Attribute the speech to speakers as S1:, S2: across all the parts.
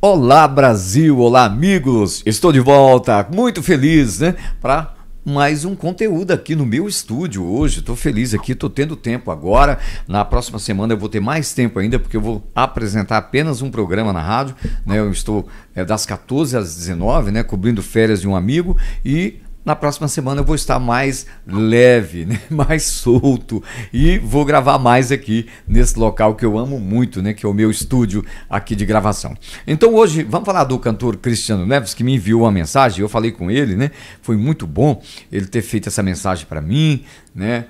S1: Olá Brasil, olá amigos, estou de volta, muito feliz, né? Para mais um conteúdo aqui no meu estúdio hoje. Estou feliz aqui, estou tendo tempo agora. Na próxima semana eu vou ter mais tempo ainda, porque eu vou apresentar apenas um programa na rádio. Né? Eu estou é, das 14 às 19, né? cobrindo férias de um amigo. E na próxima semana eu vou estar mais leve, né? mais solto e vou gravar mais aqui nesse local que eu amo muito, né? que é o meu estúdio aqui de gravação. Então hoje vamos falar do cantor Cristiano Neves que me enviou uma mensagem, eu falei com ele, né? Foi muito bom ele ter feito essa mensagem para mim, né?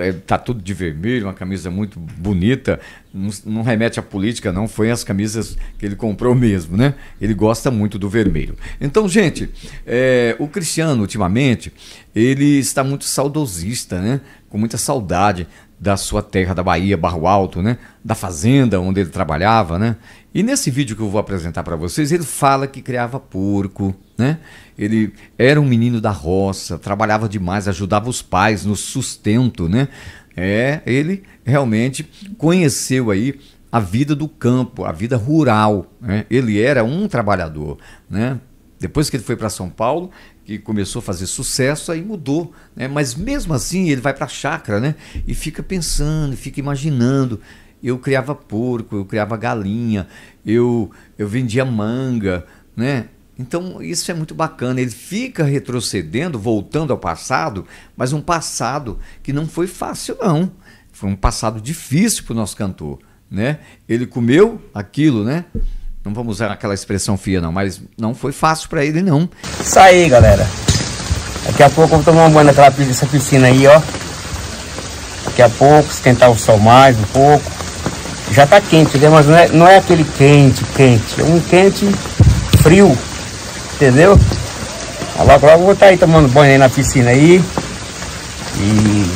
S1: É, tá tudo de vermelho, uma camisa muito bonita, não remete à política, não. Foi as camisas que ele comprou mesmo, né? Ele gosta muito do vermelho. Então, gente, é, o Cristiano, ultimamente, ele está muito saudosista, né? Com muita saudade da sua terra da Bahia, Barro Alto, né? Da fazenda onde ele trabalhava, né? E nesse vídeo que eu vou apresentar para vocês, ele fala que criava porco, né? Ele era um menino da roça, trabalhava demais, ajudava os pais no sustento, né? É, ele realmente conheceu aí a vida do campo, a vida rural. Né? Ele era um trabalhador. Né? Depois que ele foi para São Paulo, que começou a fazer sucesso, aí mudou. Né? Mas mesmo assim, ele vai para a chácara né? e fica pensando, fica imaginando. Eu criava porco, eu criava galinha, eu, eu vendia manga. Né? Então, isso é muito bacana. Ele fica retrocedendo, voltando ao passado, mas um passado que não foi fácil, não. Foi um passado difícil para o nosso cantor. Né? Ele comeu aquilo, né? Não vamos usar aquela expressão fia, não, mas não foi fácil para ele, não. Isso aí, galera. Daqui a pouco eu vou tomar uma banho naquela dessa piscina aí, ó. Daqui a pouco, esquentar
S2: o sol mais um pouco. Já tá quente, né? Mas não é, não é aquele quente, quente. É um quente frio entendeu? Logo, logo vou estar tá aí tomando banho aí na piscina aí. E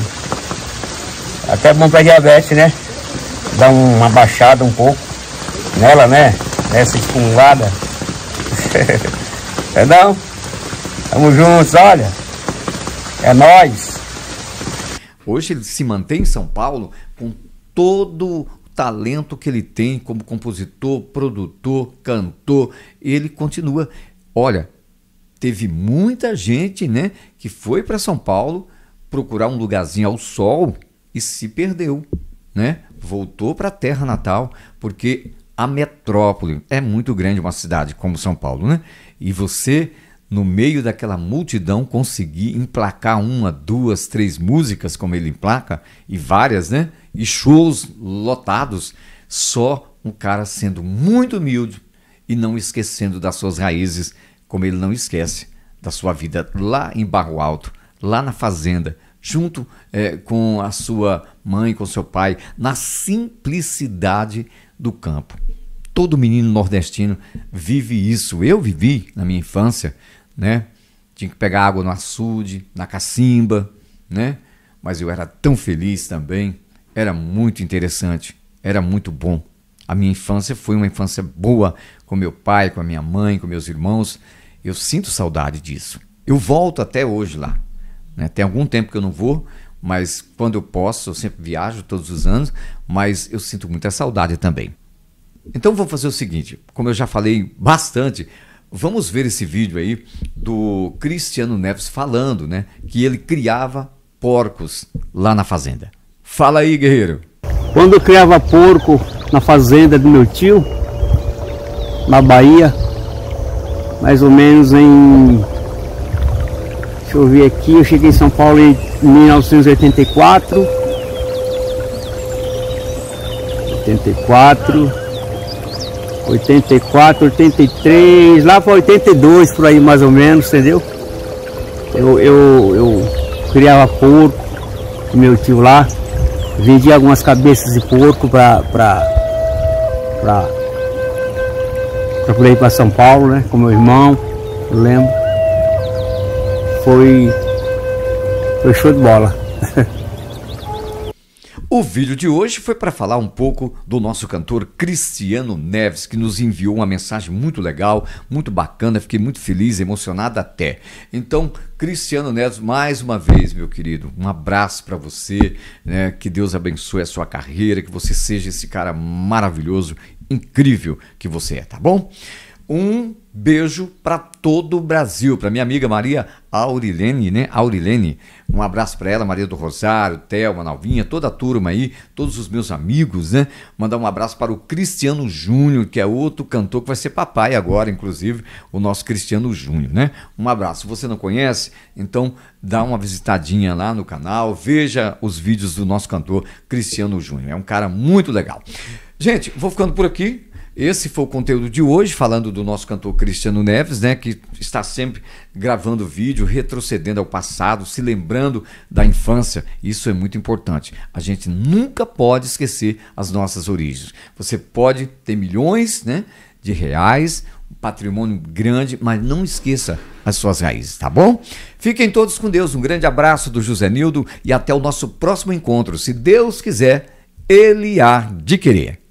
S2: até é bom para diabetes, né? Dar uma baixada um pouco nela, né? Essa
S1: estimulada. é não? Tamo juntos, olha. É nós. Hoje ele se mantém em São Paulo com todo o talento que ele tem como compositor, produtor, cantor, ele continua Olha, teve muita gente, né, que foi para São Paulo procurar um lugarzinho ao sol e se perdeu, né? Voltou para a terra natal, porque a metrópole é muito grande uma cidade como São Paulo, né? E você no meio daquela multidão conseguir emplacar uma, duas, três músicas como ele emplaca e várias, né? E shows lotados, só um cara sendo muito humilde, e não esquecendo das suas raízes, como ele não esquece da sua vida lá em Barro Alto, lá na fazenda, junto é, com a sua mãe, com seu pai, na simplicidade do campo. Todo menino nordestino vive isso. Eu vivi na minha infância, né? Tinha que pegar água no açude, na cacimba, né? Mas eu era tão feliz também. Era muito interessante, era muito bom. A minha infância foi uma infância boa com meu pai, com a minha mãe, com meus irmãos. Eu sinto saudade disso. Eu volto até hoje lá. Né? Tem algum tempo que eu não vou, mas quando eu posso, eu sempre viajo todos os anos, mas eu sinto muita saudade também. Então vou fazer o seguinte, como eu já falei bastante, vamos ver esse vídeo aí do Cristiano Neves falando, né, que ele criava porcos lá na fazenda. Fala aí, guerreiro. Quando criava porco, na fazenda do meu tio,
S2: na Bahia, mais ou menos em. Deixa eu ver aqui, eu cheguei em São Paulo em 1984. 84, 84, 83, lá para 82 por aí mais ou menos, entendeu? Eu, eu, eu criava porco, meu tio lá, vendia algumas cabeças de porco para para para para São Paulo, né? Com meu irmão, eu lembro. Foi, foi show de bola.
S1: O vídeo de hoje foi para falar um pouco do nosso cantor Cristiano Neves, que nos enviou uma mensagem muito legal, muito bacana, fiquei muito feliz, emocionado até. Então, Cristiano Neves, mais uma vez, meu querido, um abraço para você, né? que Deus abençoe a sua carreira, que você seja esse cara maravilhoso, incrível que você é, tá bom? Um beijo para todo o Brasil, para minha amiga Maria Aurilene, né? Aurilene. Um abraço para ela, Maria do Rosário, Thelma, Nalvinha, toda a turma aí, todos os meus amigos, né? Mandar um abraço para o Cristiano Júnior, que é outro cantor que vai ser papai agora, inclusive, o nosso Cristiano Júnior, né? Um abraço. Se você não conhece, então dá uma visitadinha lá no canal, veja os vídeos do nosso cantor Cristiano Júnior. É um cara muito legal. Gente, vou ficando por aqui. Esse foi o conteúdo de hoje, falando do nosso cantor Cristiano Neves, né, que está sempre gravando vídeo, retrocedendo ao passado, se lembrando da infância. Isso é muito importante. A gente nunca pode esquecer as nossas origens. Você pode ter milhões, né, de reais, um patrimônio grande, mas não esqueça as suas raízes, tá bom? Fiquem todos com Deus. Um grande abraço do José Nildo e até o nosso próximo encontro, se Deus quiser, ele há de querer.